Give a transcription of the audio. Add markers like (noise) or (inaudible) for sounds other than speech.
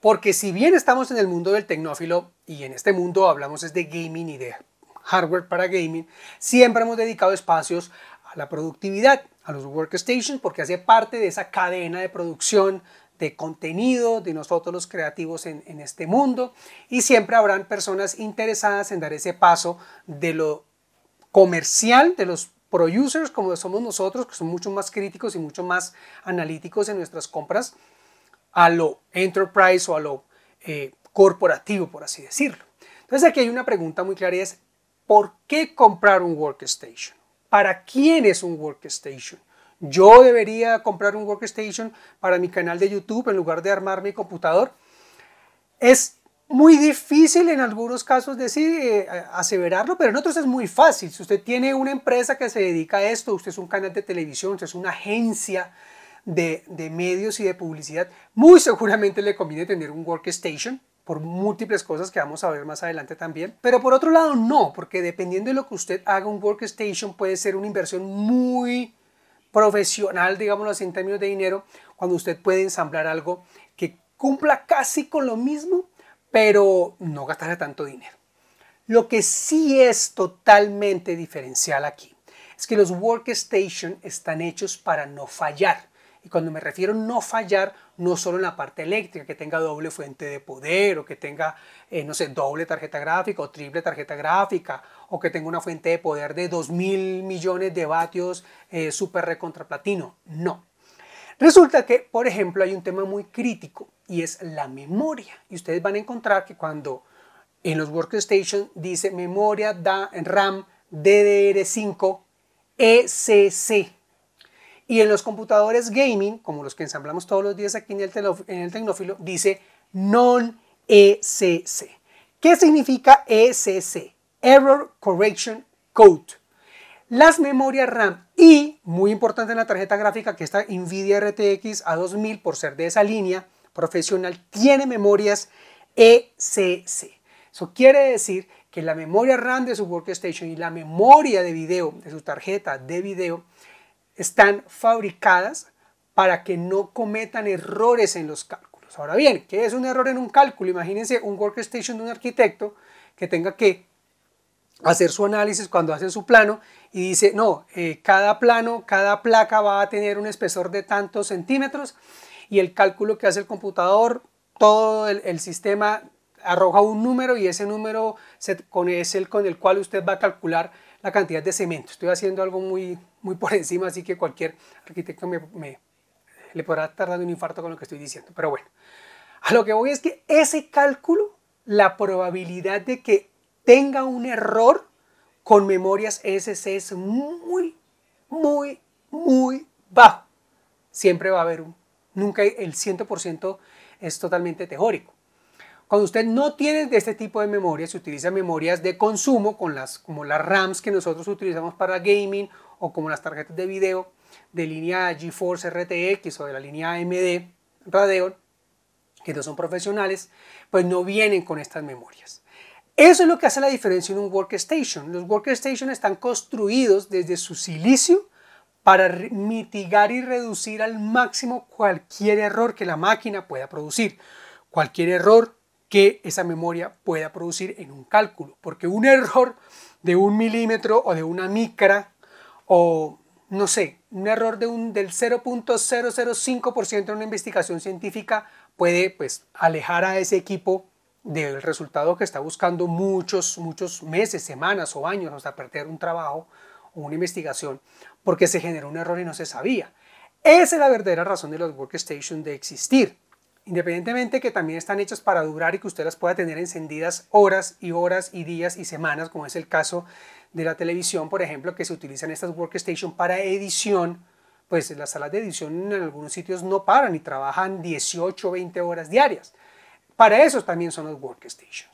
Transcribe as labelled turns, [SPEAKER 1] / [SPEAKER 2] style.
[SPEAKER 1] Porque si bien estamos en el mundo del tecnófilo y en este mundo hablamos es de gaming y de hardware para gaming, siempre hemos dedicado espacios a la productividad, a los workstations, porque hace parte de esa cadena de producción de contenido de nosotros los creativos en este mundo y siempre habrán personas interesadas en dar ese paso de lo comercial, de los producers como somos nosotros, que son mucho más críticos y mucho más analíticos en nuestras compras, a lo enterprise o a lo eh, corporativo, por así decirlo. Entonces aquí hay una pregunta muy clara y es, ¿por qué comprar un workstation? ¿Para quién es un workstation? Yo debería comprar un workstation para mi canal de YouTube en lugar de armar mi computador. Es muy difícil en algunos casos decir, eh, aseverarlo, pero en otros es muy fácil. Si usted tiene una empresa que se dedica a esto, usted es un canal de televisión, usted es una agencia de, medios y de publicidad, muy seguramente le conviene tener un workstation por múltiples cosas que vamos a ver más adelante también. Pero por otro lado, no, porque dependiendo de lo que usted haga, un workstation puede ser una inversión muy profesional, digámoslo así, en términos de dinero, cuando usted puede ensamblar algo que cumpla casi con lo mismo, pero no gastará tanto dinero. Lo que sí es totalmente diferencial aquí es que los workstation están hechos para no fallar. Y cuando me refiero no fallar, no solo en la parte eléctrica, que tenga doble fuente de poder o que tenga, eh, no sé, doble tarjeta gráfica o triple tarjeta gráfica o que tenga una fuente de poder de 2.000 millones de vatios eh, super platino. No. Resulta que, por ejemplo, hay un tema muy crítico y es la memoria. Y ustedes van a encontrar que cuando en los workstations dice memoria da, RAM DDR5 ECC, y en los computadores gaming, como los que ensamblamos todos los días aquí en el, en Tecnófilo, dice non-ECC. ¿Qué significa ECC? Error Correction Code. Las memorias RAM y, muy importante en la tarjeta gráfica, que esta NVIDIA RTX A2000, por ser de esa línea profesional, tiene memorias ECC. Eso quiere decir que la memoria RAM de su workstation y la memoria de video de su tarjeta de video están fabricadas para que no cometan errores en los cálculos. Ahora bien, ¿qué es un error en un cálculo? Imagínense un workstation de un arquitecto que tenga que hacer su análisis cuando hace su plano y dice, no, eh, cada plano, cada placa va a tener un espesor de tantos centímetros y el cálculo que hace el computador, todo el, sistema arroja un número y ese número es el con el cual usted va a calcular la cantidad de cemento. Estoy haciendo algo muy, muy por (laughs) encima, así que cualquier arquitecto me, le podrá estar un infarto con lo que estoy diciendo. Pero bueno, a lo que voy es que ese cálculo, la probabilidad de que tenga un error con memorias SC es muy, muy, muy bajo. Siempre va a haber un, nunca el 100% es totalmente teórico. Cuando usted no tiene de este tipo de memoria, se utiliza memorias de consumo como las RAMs que nosotros utilizamos para gaming o como las tarjetas de video de línea GeForce RTX o de la línea AMD Radeon, que no son profesionales, pues no vienen con estas memorias. Eso es lo que hace la diferencia en un workstation. Los workstations están construidos desde su silicio para mitigar y reducir al máximo cualquier error que la máquina pueda producir. Cualquier error que esa memoria pueda producir en un cálculo, porque un error de un milímetro o de una micra o no sé, un error de un, del 0.005% en una investigación científica puede pues alejar a ese equipo del resultado que está buscando muchos, muchos meses, semanas o años hasta perder un trabajo o una investigación porque se generó un error y no se sabía. Esa es la verdadera razón de los workstations de existir. Independientemente que también están hechas para durar y que usted las pueda tener encendidas horas y horas y días y semanas, como es el caso de la televisión, por ejemplo, que se utilizan estas workstations para edición, pues las salas de edición en algunos sitios no paran y trabajan 18 o 20 horas diarias. Para eso también son las workstations.